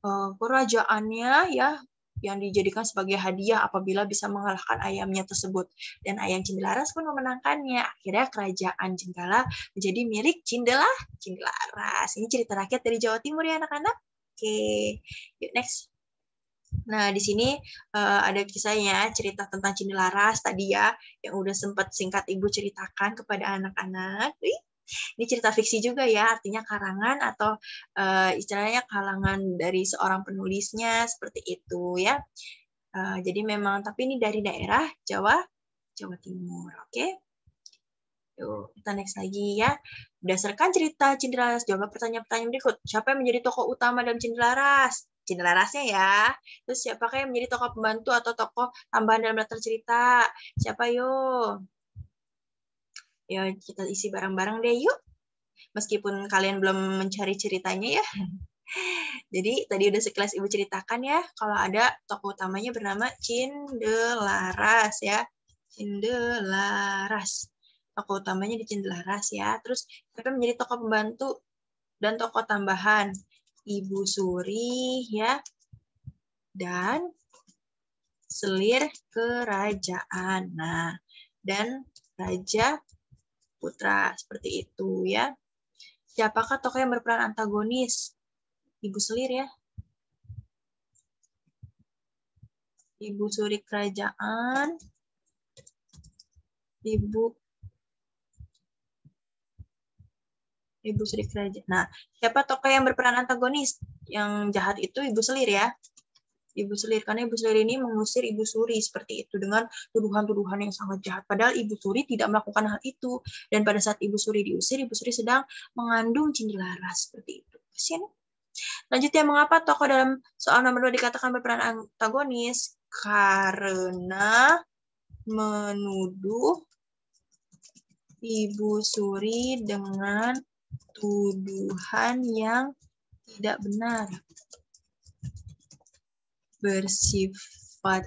uh, kerajaannya ya yang dijadikan sebagai hadiah apabila bisa mengalahkan ayamnya tersebut. Dan ayam Cindelaras pun memenangkannya. Akhirnya kerajaan cindela menjadi milik cindela Cindelaras. Ini cerita rakyat dari Jawa Timur ya anak-anak. Oke, yuk next. Nah, di sini uh, ada kisahnya cerita tentang Cindelaras tadi ya yang udah sempat singkat Ibu ceritakan kepada anak-anak. Wih, ini cerita fiksi juga ya, artinya karangan atau uh, istilahnya kalangan dari seorang penulisnya seperti itu ya. Uh, jadi memang tapi ini dari daerah Jawa Jawa Timur, oke? Okay? Yuk, kita next lagi ya. Berdasarkan cerita Cindelaras, jawab pertanyaan-pertanyaan berikut. Siapa yang menjadi tokoh utama dalam Cindelaras? Cindelarasnya ya. Terus siapa yang menjadi tokoh pembantu atau tokoh tambahan dalam latar cerita? Siapa yuk? Ya, kita isi bareng-bareng deh yuk. Meskipun kalian belum mencari ceritanya ya. Jadi tadi udah sekelas Ibu ceritakan ya, kalau ada tokoh utamanya bernama Cindelaras ya. Cindelaras. Tokoh utamanya di Cindelaras ya. Terus kita menjadi tokoh pembantu dan tokoh tambahan. Ibu Suri ya. Dan selir kerajaan. Nah, dan raja putra seperti itu ya. Siapakah tokoh yang berperan antagonis? Ibu Selir ya. Ibu Suri Kerajaan, Ibu Ibu suri Kerajaan. Nah, siapa tokoh yang berperan antagonis? Yang jahat itu Ibu Selir ya. Ibu Selir karena Ibu Selir ini mengusir Ibu Suri seperti itu dengan tuduhan-tuduhan yang sangat jahat padahal Ibu Suri tidak melakukan hal itu dan pada saat Ibu Suri diusir Ibu Suri sedang mengandung Cindelara seperti itu. Kasian. Lanjutnya mengapa tokoh dalam soal nomor 2 dikatakan berperan antagonis? Karena menuduh Ibu Suri dengan tuduhan yang tidak benar bersifat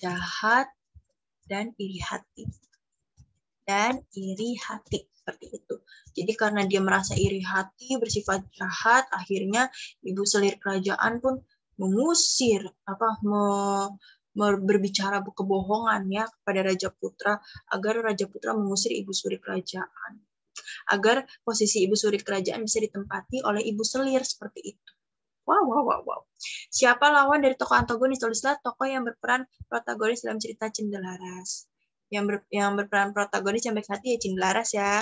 jahat dan iri hati. Dan iri hati seperti itu. Jadi karena dia merasa iri hati, bersifat jahat, akhirnya ibu selir kerajaan pun mengusir apa me, berbicara kebohongan ya kepada raja putra agar raja putra mengusir ibu selir kerajaan. Agar posisi ibu selir kerajaan bisa ditempati oleh ibu selir seperti itu. Wow wow wow wow. Siapa lawan dari tokoh antagonis? Tulislah tokoh yang berperan protagonis dalam cerita Cindelaras. Yang, ber, yang berperan protagonis yang baik hati ya Cindelaras ya.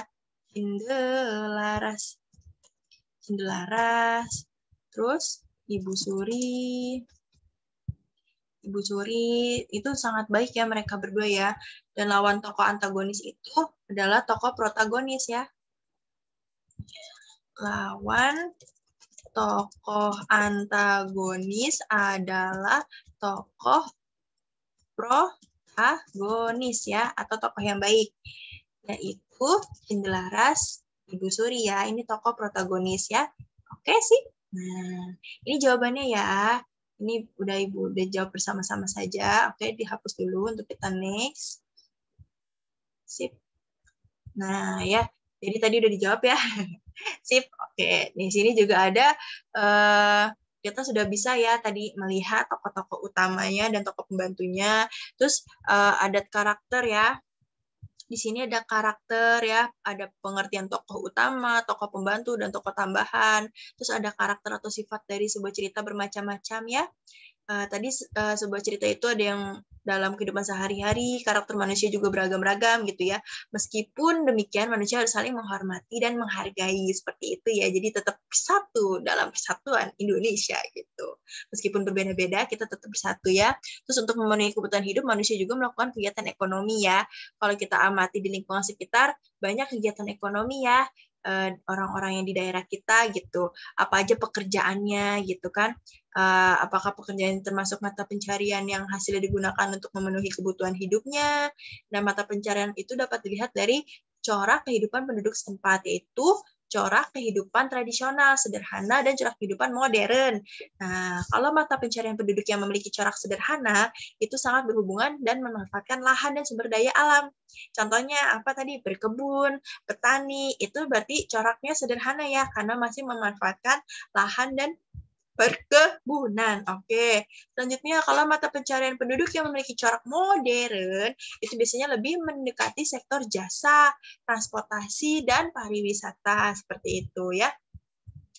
Cindelaras. Cindelaras. Terus Ibu Suri. Ibu Suri itu sangat baik ya mereka berdua ya. Dan lawan tokoh antagonis itu adalah tokoh protagonis ya. Lawan tokoh antagonis adalah tokoh protagonis ya atau tokoh yang baik yaitu Cindelaras Ibu Suri ya ini tokoh protagonis ya oke sih nah ini jawabannya ya ini udah ibu udah jawab bersama-sama saja oke dihapus dulu untuk kita next sip nah ya jadi tadi udah dijawab ya. Sip. Oke, di sini juga ada uh, kita sudah bisa ya tadi melihat tokoh-tokoh utamanya dan tokoh pembantunya. Terus uh, eh, ada karakter ya. Di sini ada karakter ya, ada pengertian tokoh utama, tokoh pembantu dan tokoh tambahan. Terus ada karakter atau sifat dari sebuah cerita bermacam-macam ya uh, tadi uh, sebuah cerita itu ada yang dalam kehidupan sehari-hari, karakter manusia juga beragam-ragam gitu ya. Meskipun demikian, manusia harus saling menghormati dan menghargai seperti itu ya. Jadi tetap satu dalam persatuan Indonesia gitu. Meskipun berbeda-beda, kita tetap bersatu ya. Terus untuk memenuhi kebutuhan hidup, manusia juga melakukan kegiatan ekonomi ya. Kalau kita amati di lingkungan sekitar, banyak kegiatan ekonomi ya. Eh, orang-orang yang di daerah kita gitu apa aja pekerjaannya gitu kan uh, apakah pekerjaan termasuk mata pencarian yang hasilnya digunakan untuk memenuhi kebutuhan hidupnya dan nah, mata pencarian itu dapat dilihat dari corak kehidupan penduduk setempat yaitu corak kehidupan tradisional sederhana dan corak kehidupan modern. Nah, kalau mata pencarian penduduk yang memiliki corak sederhana itu sangat berhubungan dan memanfaatkan lahan dan sumber daya alam. Contohnya apa tadi? Berkebun, petani, itu berarti coraknya sederhana ya karena masih memanfaatkan lahan dan perkebunan. Oke. Selanjutnya kalau mata pencarian penduduk yang memiliki corak modern itu biasanya lebih mendekati sektor jasa, transportasi dan pariwisata seperti itu ya.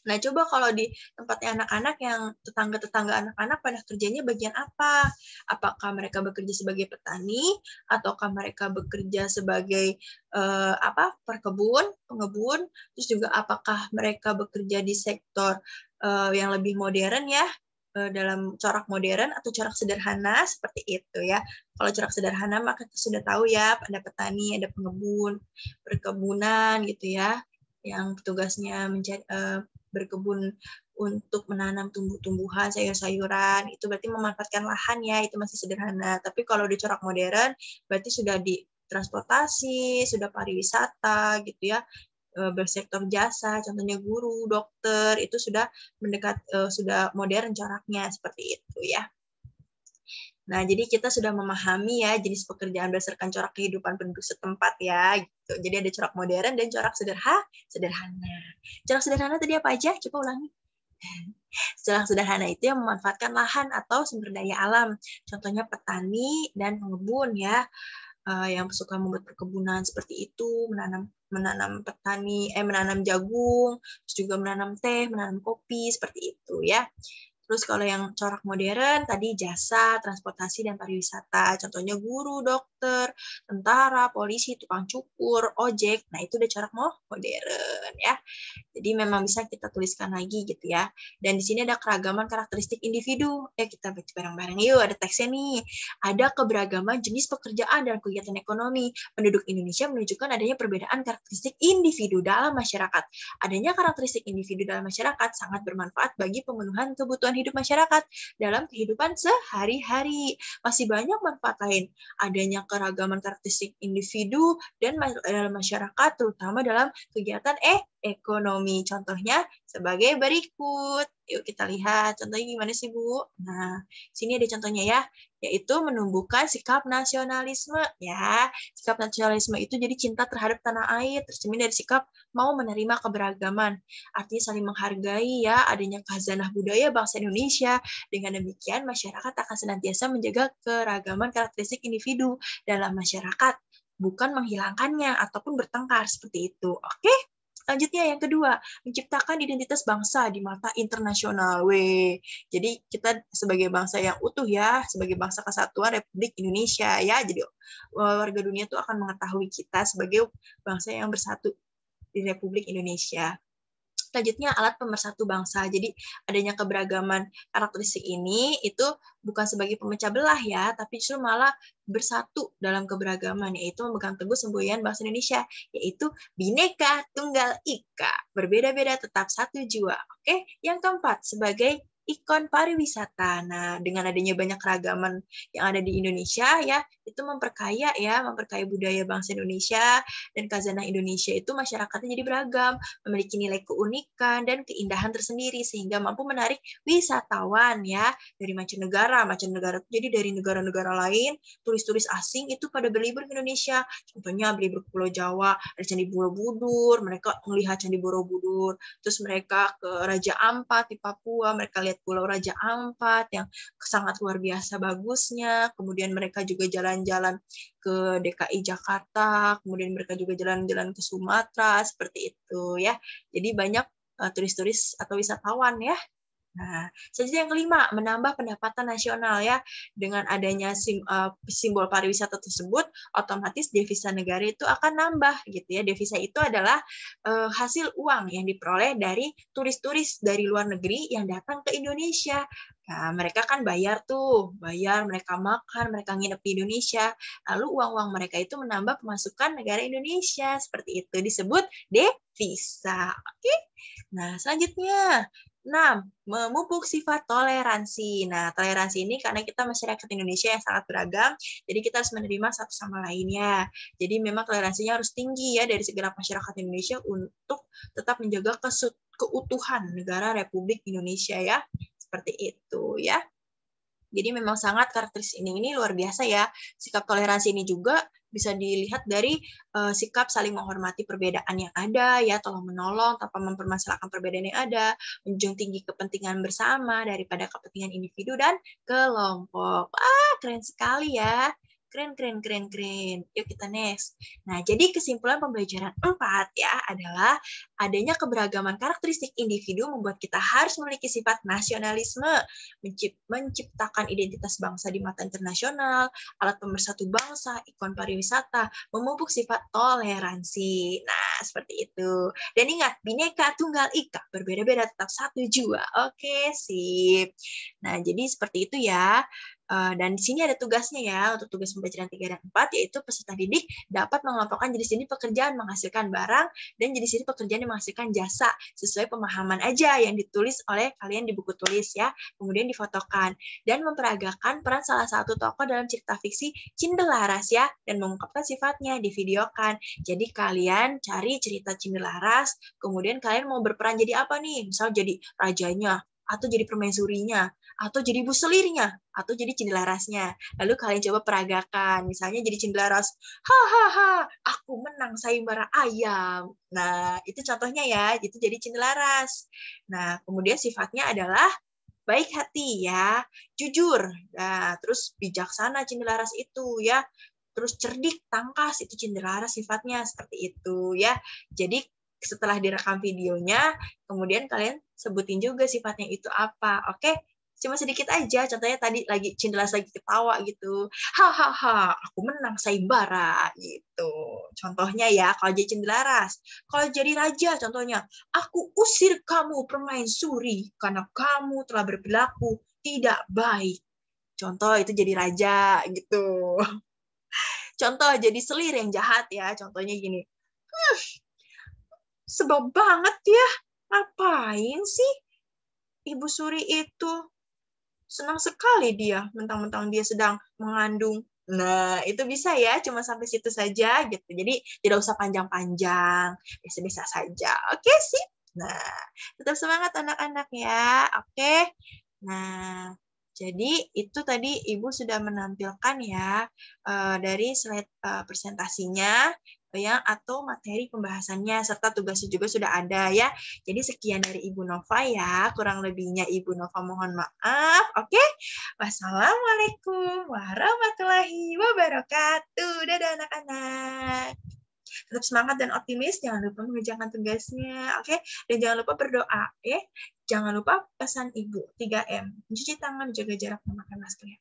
Nah, coba kalau di tempatnya anak-anak yang tetangga-tetangga anak-anak pada kerjanya bagian apa? Apakah mereka bekerja sebagai petani ataukah mereka bekerja sebagai eh, apa? perkebun, pengebun? Terus juga apakah mereka bekerja di sektor uh, yang lebih modern ya uh, dalam corak modern atau corak sederhana seperti itu ya. Kalau corak sederhana maka kita sudah tahu ya ada petani, ada pengebun, perkebunan gitu ya yang tugasnya mencari, uh, eh, berkebun untuk menanam tumbuh-tumbuhan, sayur-sayuran, itu berarti memanfaatkan lahan ya, itu masih sederhana. Tapi kalau di corak modern, berarti sudah di transportasi, sudah pariwisata gitu ya, Eh, bersektor jasa, contohnya guru, dokter, itu sudah mendekat eh, sudah modern coraknya seperti itu ya. Nah, jadi kita sudah memahami ya jenis pekerjaan berdasarkan corak kehidupan penduduk setempat ya. Gitu. Jadi ada corak modern dan corak sederha, sederhana. Corak sederhana tadi apa aja? Coba ulangi. Corak sederhana itu yang memanfaatkan lahan atau sumber daya alam. Contohnya petani dan pengebun ya. Eh, yang suka membuat perkebunan seperti itu, menanam menanam petani eh menanam jagung, terus juga menanam teh, menanam kopi seperti itu ya. Terus kalau yang corak modern tadi jasa, transportasi dan pariwisata. Contohnya guru, dokter, tentara, polisi, tukang cukur, ojek. Nah, itu udah corak modern ya. Jadi memang bisa kita tuliskan lagi gitu ya. Dan di sini ada keragaman karakteristik individu. Ya kita baca bareng-bareng yuk, ada teksnya nih. Ada keberagaman jenis pekerjaan dan kegiatan ekonomi. Penduduk Indonesia menunjukkan adanya perbedaan karakteristik individu dalam masyarakat. Adanya karakteristik individu dalam masyarakat sangat bermanfaat bagi pemenuhan kebutuhan hidup masyarakat dalam kehidupan sehari-hari. Masih banyak manfaat lain, adanya keragaman karakteristik individu dan dalam eh, masyarakat, terutama dalam kegiatan eh ekonomi. Contohnya sebagai berikut. Yuk kita lihat contohnya gimana sih Bu. Nah, sini ada contohnya ya yaitu menumbuhkan sikap nasionalisme ya. Sikap nasionalisme itu jadi cinta terhadap tanah air, tercermin dari sikap mau menerima keberagaman. Artinya saling menghargai ya adanya khazanah budaya bangsa Indonesia. Dengan demikian masyarakat akan senantiasa menjaga keragaman karakteristik individu dalam masyarakat bukan menghilangkannya ataupun bertengkar seperti itu. Oke? Okay? Selanjutnya yang kedua, menciptakan identitas bangsa di mata internasional. we. Jadi kita sebagai bangsa yang utuh ya, sebagai bangsa kesatuan Republik Indonesia ya. Jadi eh, warga dunia itu akan mengetahui kita sebagai bangsa yang bersatu di Republik Indonesia selanjutnya alat pemersatu bangsa. Jadi adanya keberagaman karakteristik ini itu bukan sebagai pemecah belah ya, tapi justru malah bersatu dalam keberagaman yaitu memegang teguh semboyan bangsa Indonesia yaitu Bhinneka Tunggal Ika. Berbeda-beda tetap satu jiwa Oke, yang keempat sebagai ikon pariwisata. Nah, dengan adanya banyak keragaman yang ada di Indonesia ya, itu memperkaya ya, memperkaya budaya bangsa Indonesia dan khazanah Indonesia itu masyarakatnya jadi beragam, memiliki nilai keunikan dan keindahan tersendiri sehingga mampu menarik wisatawan ya dari mancanegara. Mancanegara jadi dari negara-negara lain, turis-turis asing itu pada berlibur ke Indonesia. Contohnya berlibur ke Pulau Jawa, ada Candi Borobudur, mereka melihat Candi Borobudur, terus mereka ke Raja Ampat di Papua, mereka lihat lihat Pulau Raja Ampat yang sangat luar biasa bagusnya. Kemudian mereka juga jalan-jalan ke DKI Jakarta, kemudian mereka juga jalan-jalan ke Sumatera seperti itu ya. Jadi banyak eh, turis-turis uh, atau wisatawan ya Nah, selanjutnya yang kelima, menambah pendapatan nasional ya. Dengan adanya sim, uh, simbol pariwisata tersebut, otomatis devisa negara itu akan nambah gitu ya. Devisa itu adalah uh, hasil uang yang diperoleh dari turis-turis dari luar negeri yang datang ke Indonesia. Nah, mereka kan bayar tuh, bayar, mereka makan, mereka nginep di Indonesia. Lalu uang-uang mereka itu menambah pemasukan negara Indonesia. Seperti itu disebut devisa. Oke. Okay? Nah, selanjutnya 6. Memupuk sifat toleransi. Nah, toleransi ini karena kita masyarakat Indonesia yang sangat beragam, jadi kita harus menerima satu sama lainnya. Jadi memang toleransinya harus tinggi ya dari segala masyarakat Indonesia untuk tetap menjaga keutuhan negara Republik Indonesia ya. Seperti itu ya. Jadi memang sangat karakteristik ini ini luar biasa ya. Sikap toleransi ini juga bisa dilihat dari uh, sikap saling menghormati perbedaan yang ada ya, tolong menolong tanpa mempermasalahkan perbedaan yang ada, menjunjung tinggi kepentingan bersama daripada kepentingan individu dan kelompok. Ah, keren sekali ya. Keren, keren, keren, keren. Yuk kita next. Nah, jadi kesimpulan pembelajaran empat ya adalah adanya keberagaman karakteristik individu membuat kita harus memiliki sifat nasionalisme, menciptakan identitas bangsa di mata internasional, alat pemersatu bangsa, ikon pariwisata, memupuk sifat toleransi. Nah, seperti itu. Dan ingat, bineka tunggal ika, berbeda-beda tetap satu jua. Oke, sip. Nah, jadi seperti itu ya. Eh, dan di sini ada tugasnya ya untuk tugas pembelajaran 3 dan 4 yaitu peserta didik dapat mengelompokkan jenis ini pekerjaan menghasilkan barang dan jenis ini pekerjaan yang menghasilkan jasa sesuai pemahaman aja yang ditulis oleh kalian di buku tulis ya kemudian difotokan dan memperagakan peran salah satu tokoh dalam cerita fiksi Cindelaras ya dan mengungkapkan sifatnya di videokan jadi kalian cari cerita Cindelaras kemudian kalian mau berperan jadi apa nih misal jadi rajanya atau jadi permaisurinya, atau jadi buselirnya, atau jadi cindelarasnya. Lalu kalian coba peragakan, misalnya jadi cindelaras, hahaha, aku menang sayembara ayam. Nah, itu contohnya ya, itu jadi cindelaras. Nah, kemudian sifatnya adalah baik hati ya, jujur, nah, terus bijaksana cindelaras itu ya, terus cerdik, tangkas, itu cindelaras sifatnya seperti itu ya. Jadi setelah direkam videonya, kemudian kalian sebutin juga sifatnya itu apa. Oke? Okay? Cuma sedikit aja, contohnya tadi lagi cindelas lagi ketawa gitu. Hahaha, aku menang saibara, gitu. Contohnya ya, kalau jadi Ras, Kalau jadi raja contohnya, aku usir kamu permain suri karena kamu telah berperilaku tidak baik. Contoh itu jadi raja gitu. Contoh jadi selir yang jahat ya, contohnya gini. Sebab banget ya. Ngapain sih? Ibu Suri itu senang sekali dia, mentang-mentang dia sedang mengandung. Nah, itu bisa ya, cuma sampai situ saja gitu. Jadi tidak usah panjang-panjang, bisa-bisa saja. Oke sih? Nah, tetap semangat anak-anak ya. Oke. Nah, jadi itu tadi Ibu sudah menampilkan ya eh, dari slide eh, presentasinya ya atau materi pembahasannya serta tugasnya juga sudah ada ya. Jadi sekian dari Ibu Nova ya. Kurang lebihnya Ibu Nova mohon maaf. Oke. Wassalamualaikum warahmatullahi wabarakatuh. Dadah anak-anak. Tetap semangat dan optimis, jangan lupa mengerjakan tugasnya, oke? Okay? Dan jangan lupa berdoa, ya. Jangan lupa pesan ibu, 3M. Mencuci tangan, jaga jarak, memakai masker. Ya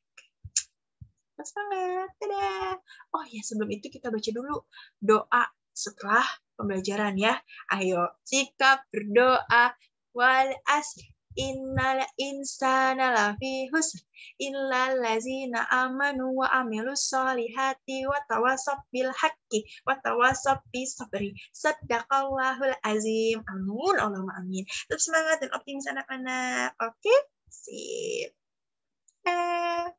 tetap semangat. Dadah. Oh ya, sebelum itu kita baca dulu doa setelah pembelajaran ya. Ayo, sikap berdoa wal asr Innal insana lafi husr illal lazina amanu wa amilus solihati wa tawassaw bil haqqi wa tawassaw bis sabri sadaqallahul azim amin Allahumma amin tetap semangat dan optimis anak-anak oke okay? sip eh.